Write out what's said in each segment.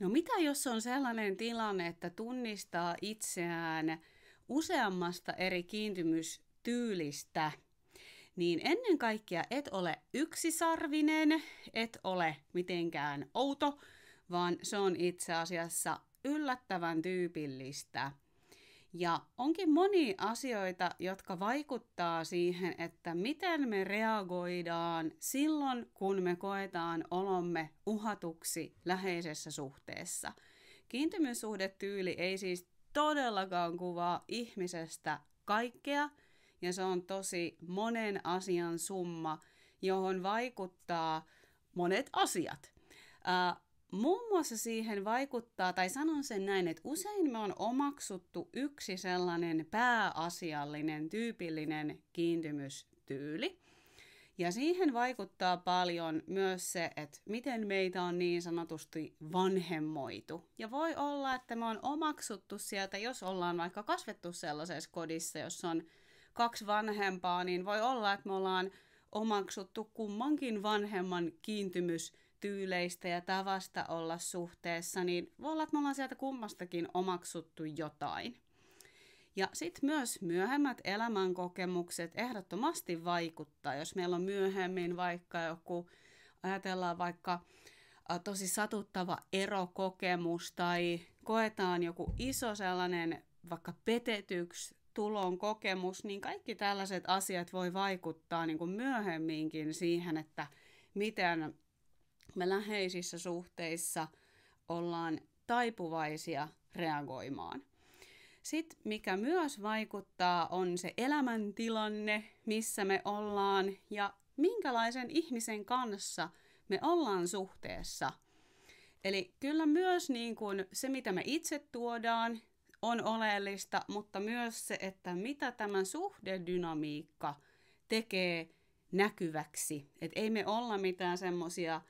No mitä jos on sellainen tilanne, että tunnistaa itseään useammasta eri kiintymystyylistä? Niin ennen kaikkea et ole yksisarvinen, et ole mitenkään outo, vaan se on itse asiassa yllättävän tyypillistä – ja onkin moni asioita, jotka vaikuttaa siihen, että miten me reagoidaan silloin, kun me koetaan olomme uhatuksi läheisessä suhteessa. Kiintymyssuhdetyyli ei siis todellakaan kuvaa ihmisestä kaikkea, ja se on tosi monen asian summa, johon vaikuttaa monet asiat. Äh, muun muassa siihen vaikuttaa, tai sanon sen näin, että usein me on omaksuttu yksi sellainen pääasiallinen, tyypillinen kiintymystyyli. Ja siihen vaikuttaa paljon myös se, että miten meitä on niin sanotusti vanhemmoitu. Ja voi olla, että me on omaksuttu sieltä, jos ollaan vaikka kasvettu sellaisessa kodissa, jossa on kaksi vanhempaa, niin voi olla, että me ollaan omaksuttu kummankin vanhemman kiintymys tyyleistä ja tavasta olla suhteessa, niin voi olla, että me ollaan sieltä kummastakin omaksuttu jotain. Ja sitten myös myöhemmät elämänkokemukset ehdottomasti vaikuttaa, jos meillä on myöhemmin vaikka joku, ajatellaan vaikka tosi satuttava erokokemus tai koetaan joku iso sellainen vaikka petetyksi tulon kokemus, niin kaikki tällaiset asiat voi vaikuttaa niin kuin myöhemminkin siihen, että miten me läheisissä suhteissa ollaan taipuvaisia reagoimaan. Sitten mikä myös vaikuttaa on se elämäntilanne, missä me ollaan ja minkälaisen ihmisen kanssa me ollaan suhteessa. Eli kyllä myös niin kuin se, mitä me itse tuodaan, on oleellista, mutta myös se, että mitä tämä suhdedynamiikka tekee näkyväksi. Että ei me olla mitään semmoisia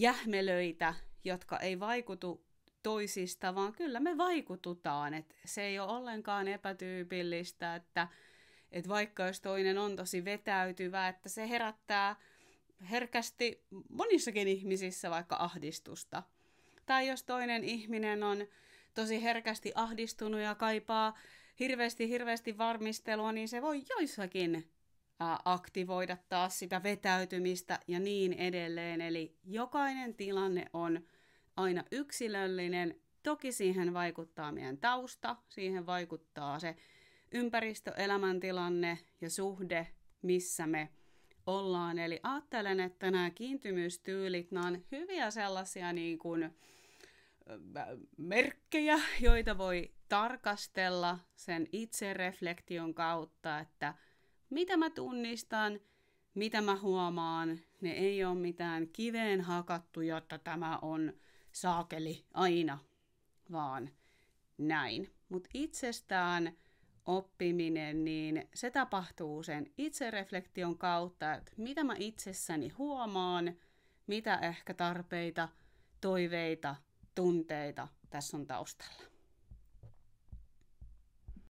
jähmelöitä, jotka ei vaikutu toisista, vaan kyllä me vaikututaan. Et se ei ole ollenkaan epätyypillistä, että et vaikka jos toinen on tosi vetäytyvä, että se herättää herkästi monissakin ihmisissä vaikka ahdistusta. Tai jos toinen ihminen on tosi herkästi ahdistunut ja kaipaa hirveästi, hirveästi varmistelua, niin se voi joissakin aktivoida taas sitä vetäytymistä ja niin edelleen. Eli jokainen tilanne on aina yksilöllinen. Toki siihen vaikuttaa meidän tausta, siihen vaikuttaa se ympäristö, elämäntilanne ja suhde, missä me ollaan. Eli ajattelen, että nämä kiintymystyylit, nämä on hyviä sellaisia niin kuin merkkejä, joita voi tarkastella sen itsereflektion kautta, että – mitä mä tunnistan, mitä mä huomaan. Ne ei ole mitään kiveen hakattu, jotta tämä on saakeli aina, vaan näin. Mutta itsestään oppiminen, niin se tapahtuu sen itsereflektion kautta, että mitä mä itsessäni huomaan, mitä ehkä tarpeita, toiveita, tunteita tässä on taustalla.